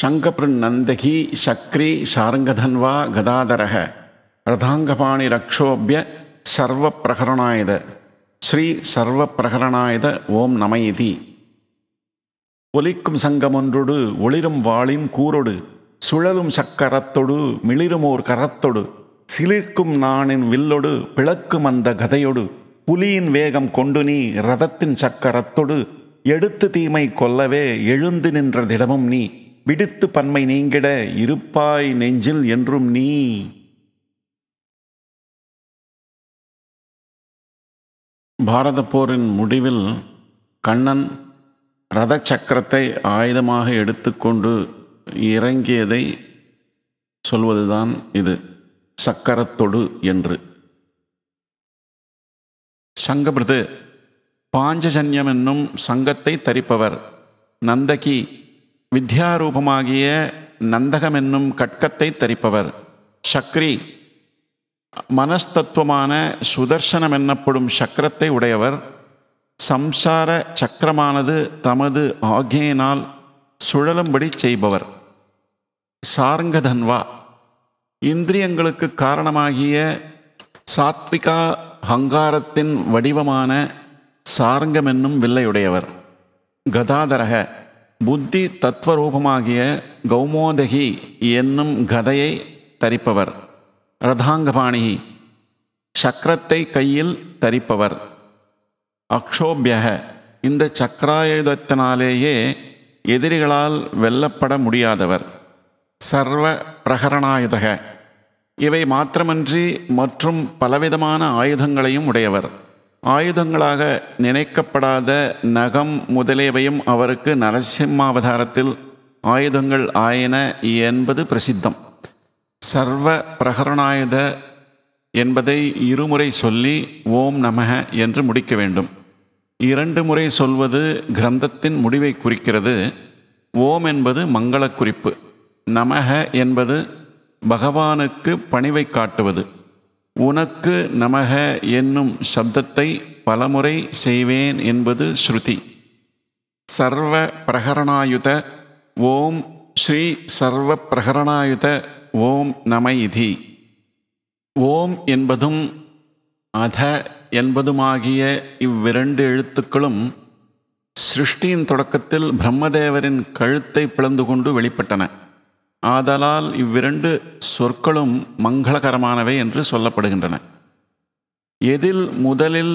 சங்கபிருநந்தகி சக்ரி சாரங்கதன்வா கதாதரக ரதாங்கபாணி ரக்ஷோபிய சர்வ பிரகரணாயுத ஸ்ரீ சர்வ பிரகரணாயுத ஓம் நமயதி ஒலிக்கும் சங்கமொன்றொடு ஒளிரும் வாளின் கூரொடு சுழலும் சக்கரத்தொடு மிளிருமோர் கரத்தொடு சிலிர்க்கும் நாணின் வில்லொடு பிளக்கும் அந்த கதையொடு புலியின் வேகம் கொண்டு நீ ரதத்தின் சக்கரத்தொடு எடுத்து தீமை கொல்லவே எழுந்து நின்ற திடமும் நீ விடுத்து பன்மை நீங்கிட இருப்பாய் நெஞ்சில் என்றும் நீ பாரத போரின் முடிவில் கண்ணன் ரத சக்கரத்தை ஆயுதமாக எடுத்துக்கொண்டு இறங்கியதை சொல்வதுதான் இது சக்கரத்தொடு என்று சங்கபிருது பாஞ்சஜன்யம் என்னும் சங்கத்தை தரிப்பவர் நந்தகி வித்யாரூபமாகிய நந்தகம் என்னும் கட்கத்தை தரிப்பவர் சக்ரி மனஸ்தத்துவமான சுதர்சனம் என்னப்படும் சக்கரத்தை உடையவர் சம்சார சக்கரமானது தமது ஆகியனால் சுழலும்படி செய்பவர் சார்ங்கதன்வா இந்திரியங்களுக்கு காரணமாகிய சாத்விகா ஹங்காரத்தின் வடிவமான சார்ங்கமென்னும் வில்லையுடையவர் கதாதரக புத்தி தத்துவரூபமாகிய கௌமோதகி என்னும் கதையை தரிப்பவர் ரதாங்கபாணி சக்கரத்தை கையில் தரிப்பவர் அக்ஷோபியக இந்த சக்கராயுதத்தினாலேயே எதிரிகளால் வெல்லப்பட முடியாதவர் சர்வ பிரகரணாயுதக இவை மாத்திரமன்றி மற்றும் பலவிதமான ஆயுதங்களையும் உடையவர் ஆயுதங்களாக நினைக்கப்படாத நகம் முதலியவையும் அவருக்கு நரசிம்மாவதாரத்தில் ஆயுதங்கள் ஆயின என்பது பிரசித்தம் சர்வ பிரகரணாயுத என்பதை இருமுறை சொல்லி ஓம் நமக என்று முடிக்க வேண்டும் இரண்டு முறை சொல்வது கிரந்தத்தின் முடிவை குறிக்கிறது ஓம் என்பது மங்கள குறிப்பு நமக என்பது பகவானுக்கு பணிவை காட்டுவது உனக்கு நமக என்னும் சப்தத்தை பலமுறை செய்வேன் என்பது ஸ்ருதி சர்வ பிரகரணாயுத ஓம் ஸ்ரீ சர்வ பிரகரணாயுத ஓம் நம ஓம் என்பதும் அத என்பதுமாகிய இவ்விரண்டு எழுத்துக்களும் சிருஷ்டியின் தொடக்கத்தில் பிரம்மதேவரின் கழுத்தை பிளந்து கொண்டு வெளிப்பட்டன ஆதலால் இவ்விரண்டு சொற்களும் மங்களகரமானவை என்று சொல்லப்படுகின்றன எதில் முதலில்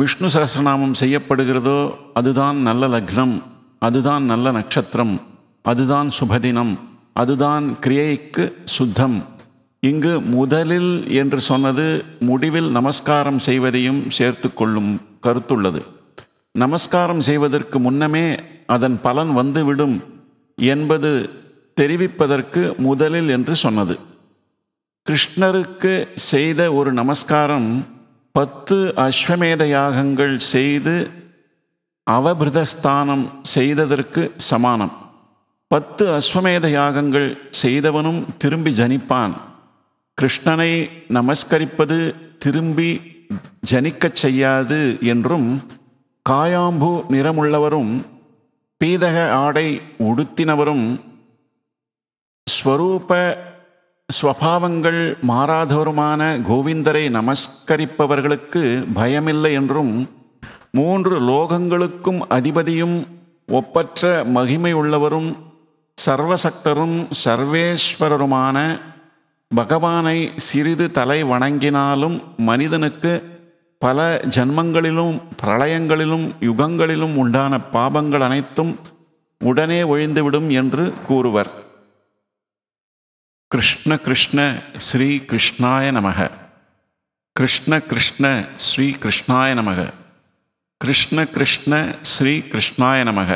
விஷ்ணு சகசிரநாமம் செய்யப்படுகிறதோ அதுதான் நல்ல லக்னம் அதுதான் நல்ல நட்சத்திரம் அதுதான் சுபதினம் அதுதான் கிரியைக்கு சுத்தம் இங்கு முதலில் என்று சொன்னது முடிவில் நமஸ்காரம் செய்வதையும் சேர்த்து கொள்ளும் கருத்துள்ளது நமஸ்காரம் செய்வதற்கு முன்னமே அதன் பலன் வந்துவிடும் என்பது தெரிவிப்பதற்கு முதலில் என்று சொன்னது கிருஷ்ணருக்கு செய்த ஒரு நமஸ்காரம் பத்து அஸ்வமேத யாகங்கள் செய்து அவபிரதஸ்தானம் செய்ததற்கு சமானம் பத்து அஸ்வமேத யாகங்கள் செய்தவனும் திரும்பி ஜனிப்பான் கிருஷ்ணனை நமஸ்கரிப்பது திரும்பி ஜனிக்கச் செய்யாது என்றும் காயாம்பு நிறமுள்ளவரும் பீதக ஆடை உடுத்தினவரும் ஸ்வரூப ஸ்வபாவங்கள் மாறாதவருமான கோவிந்தரை நமஸ்கரிப்பவர்களுக்கு பயமில்லை என்றும் மூன்று லோகங்களுக்கும் அதிபதியும் ஒப்பற்ற மகிமை உள்ளவரும் சர்வசக்தரும் சர்வேஸ்வரருமான பகவானை சிறிது தலை வணங்கினாலும் மனிதனுக்கு பல ஜன்மங்களிலும் பிரளயங்களிலும் யுகங்களிலும் உண்டான பாபங்கள் அனைத்தும் உடனே ஒழிந்துவிடும் என்று கூறுவர் கிருஷ்ண கிருஷ்ண ஸ்ரீ கிருஷ்ணாய நமக கிருஷ்ண கிருஷ்ண ஸ்ரீ கிருஷ்ணாய நமக கிருஷ்ண கிருஷ்ண ஸ்ரீ கிருஷ்ணாய நமக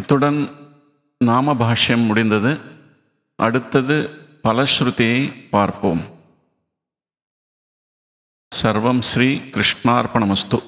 இத்துடன் நாம பாஷ்யம் முடிந்தது அடுத்தது பலஸ்ருதியை பார்ப்போம் சர்வம் ஸ்ரீ கிருஷ்ணார்ப்பணமஸ்து